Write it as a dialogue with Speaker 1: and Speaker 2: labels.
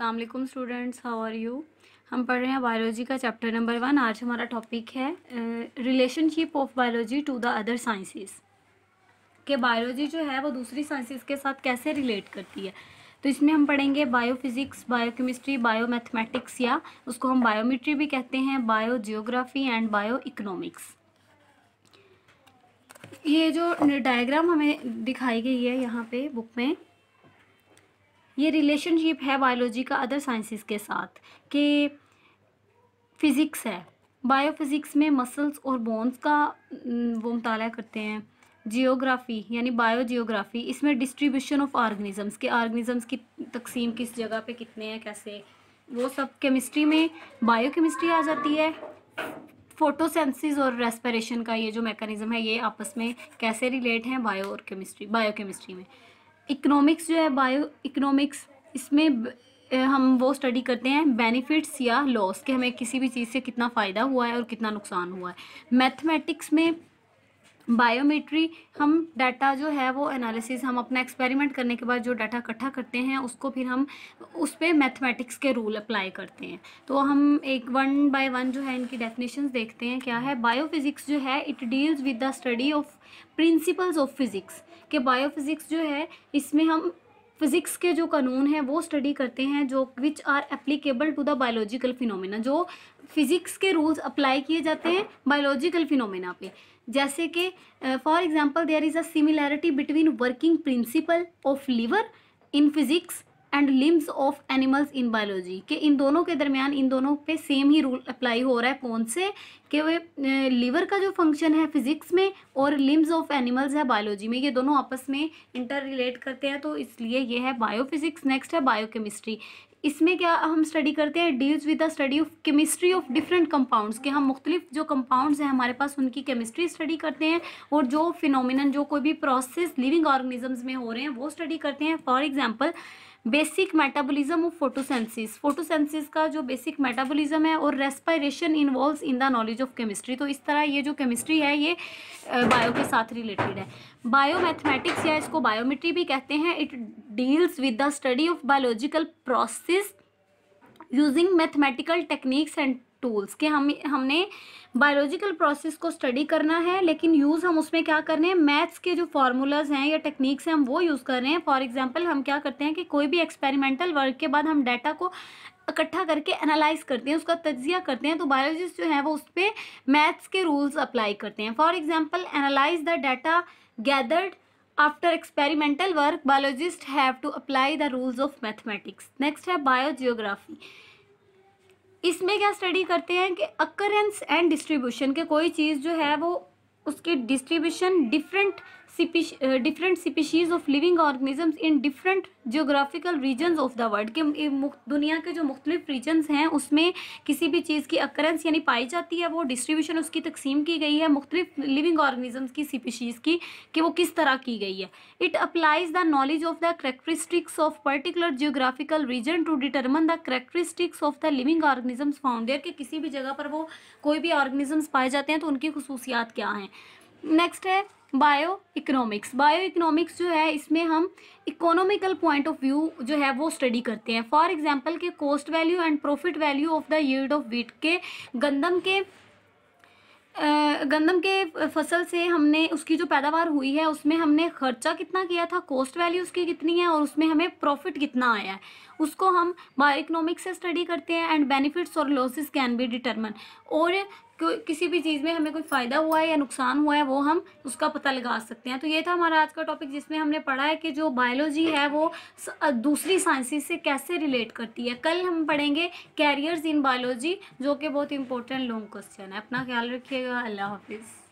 Speaker 1: अल्लाम students how are you हम पढ़ रहे हैं बायोलॉजी का चैप्टर नंबर वन आज हमारा टॉपिक है relationship of biology to the other sciences के बायोलॉजी जो है वो दूसरी साइंसेस के साथ कैसे रिलेट करती है तो इसमें हम पढ़ेंगे बायोफिज़िक्स बायोकेमिस्ट्री बायो मैथमेटिक्स या उसको हम बायोमेट्री भी कहते हैं bio geography and bio economics ये जो डायग्राम हमें दिखाई गई है यहाँ पे बुक में ये रिलेशनशिप है बायोलॉजी का अदर साइंसेस के साथ कि फ़िज़िक्स है बायोफिज़िक्स में मसल्स और बोन्स का वो मुताल करते हैं जियोग्राफ़ी यानी बायो जियोग्राफ़ी इसमें डिस्ट्रीब्यूशन ऑफ आर्गनिज़म्स के आर्गनिज़म्स की तकसीम किस जगह पे कितने हैं कैसे वो सब केमिस्ट्री में बायो केमिस्ट्री आ जाती है फोटोसेंसिस और रेस्पिरेशन का ये जो मैकेनिज़्म है ये आपस में कैसे रिलेट हैं बायो और केमिस्ट्री बायो केमिस्ट्री में इकोनॉमिक्स जो है बायो इकोनॉमिक्स इसमें हम वो स्टडी करते हैं बेनिफिट्स या लॉस कि हमें किसी भी चीज़ से कितना फ़ायदा हुआ है और कितना नुकसान हुआ है मैथमेटिक्स में बायोमेट्री हम डाटा जो है वो एनालिसिस हम अपना एक्सपेरिमेंट करने के बाद जो डाटा इकट्ठा करते हैं उसको फिर हम उस पर मैथमेटिक्स के रूल अप्लाई करते हैं तो हम एक वन बाय वन जो है इनकी डेफिनेशन देखते हैं क्या है बायोफिजिक्स जो है it deals with the study of principles of physics के बायोफिज़िक्स जो है इसमें हम फिज़िक्स के जो कानून हैं वो स्टडी करते हैं जो which are applicable to the biological phenomena जो फिज़िक्स के रूल्स अप्लाई किए जाते हैं बायोलॉजिकल फिनोमेना पे जैसे कि for example there is a similarity between working principle of lever in physics and limbs of animals in biology के इन दोनों के दरमियान इन दोनों पे सेम ही रूल अप्लाई हो रहा है कौन से कि वे लीवर का जो फंक्शन है फिजिक्स में और लिम्स ऑफ एनिमल्स है बायोलॉजी में ये दोनों आपस में इंटर रिलेट करते हैं तो इसलिए ये है बायोफिजिक्स नेक्स्ट है बायोकेमिस्ट्री इसमें क्या हम स्टडी करते हैं deals with the study of chemistry of different compounds के हम मुख्तलिफ जो कंपाउंड्स हैं हमारे पास उनकी केमिस्ट्री स्टडी करते हैं और जो फिनोमिनन जो कोई भी प्रोसेस लिविंग ऑर्गेनिजम्स में हो रहे हैं वो स्टडी करते हैं for example basic metabolism of photosynthesis photosynthesis का जो बेसिक मेटाबॉलिज्म है और respiration involve in the knowledge of chemistry तो इस तरह ये जो केमिस्ट्री है ये बायो के साथ रिलेटेड है बायो मैथमेटिक्स या इसको बायोमेट्री भी कहते हैं it deals with the study of biological process using mathematical techniques and tools के हम हमने बायोलॉजिकल प्रोसेस को स्टडी करना है लेकिन यूज़ हम उसमें क्या कर रहे हैं मैथ्स के जो फार्मूलाज हैं या टेक्निक्स हैं हम वो यूज़ कर रहे हैं फॉर एग्जांपल हम क्या करते हैं कि कोई भी एक्सपेरिमेंटल वर्क के बाद हम डाटा को इकट्ठा करके एनालाइज करते हैं उसका तजिया करते हैं तो बायोलॉजिस्ट जो है वो उस पर मैथ्स के रूल्स अप्लाई करते हैं for example analyze the data gathered after experimental work biologist have to apply the rules of mathematics next है बायोजियोग्राफी इसमें क्या स्टडी करते हैं कि अकरेंस एंड डिस्ट्रीब्यूशन के कोई चीज़ जो है वो उसकी distribution different different species of living organisms in different geographical regions of the world के दुनिया के जो मुख्तलिफ रीजन्स हैं उसमें किसी भी चीज़ की अक्रेंस यानी पाई जाती है वो डिस्ट्रीब्यूशन उसकी तकसीम की गई है मुख्तलिफ लिविंग ऑर्गेनिजम्स की स्पीशीज़ की कि वो किस तरह की गई है it applies the knowledge of the characteristics of particular geographical region to determine the characteristics of the living organisms found के किसी भी जगह पर वो कोई भी ऑर्गेनिजम्स पाए जाते हैं तो उनकी खसूसियात क्या हैं नेक्स्ट है बायो इकोनॉमिक्स बायो इकोनॉमिक्स जो है इसमें हम इकोनॉमिकल पॉइंट ऑफ व्यू जो है वो स्टडी करते हैं फॉर एग्जांपल के cost value and profit value of the yield of wheat के गंदम के गंदम के फसल से हमने उसकी जो पैदावार हुई है उसमें हमने खर्चा कितना किया था कॉस्ट वैल्यू उसकी कितनी है और उसमें हमें प्रॉफिट कितना आया है उसको हम बायो इकोनॉमिक्स से स्टडी करते हैं एंड बेनिफिट्स और लॉसेस कैन बी डिटर्मन और किसी भी चीज़ में हमें कोई फ़ायदा हुआ है या नुकसान हुआ है वो हम उसका पता लगा सकते हैं तो ये था हमारा आज का टॉपिक जिसमें हमने पढ़ा है कि जो बायोलॉजी है वो दूसरी साइंसिस से कैसे रिलेट करती है कल हम पढ़ेंगे कैरियर्स इन बायोलॉजी जो कि बहुत इंपॉर्टेंट लॉन्ग क्वेश्चन है अपना ख्याल रखिएगा अल्लाह हाफिज़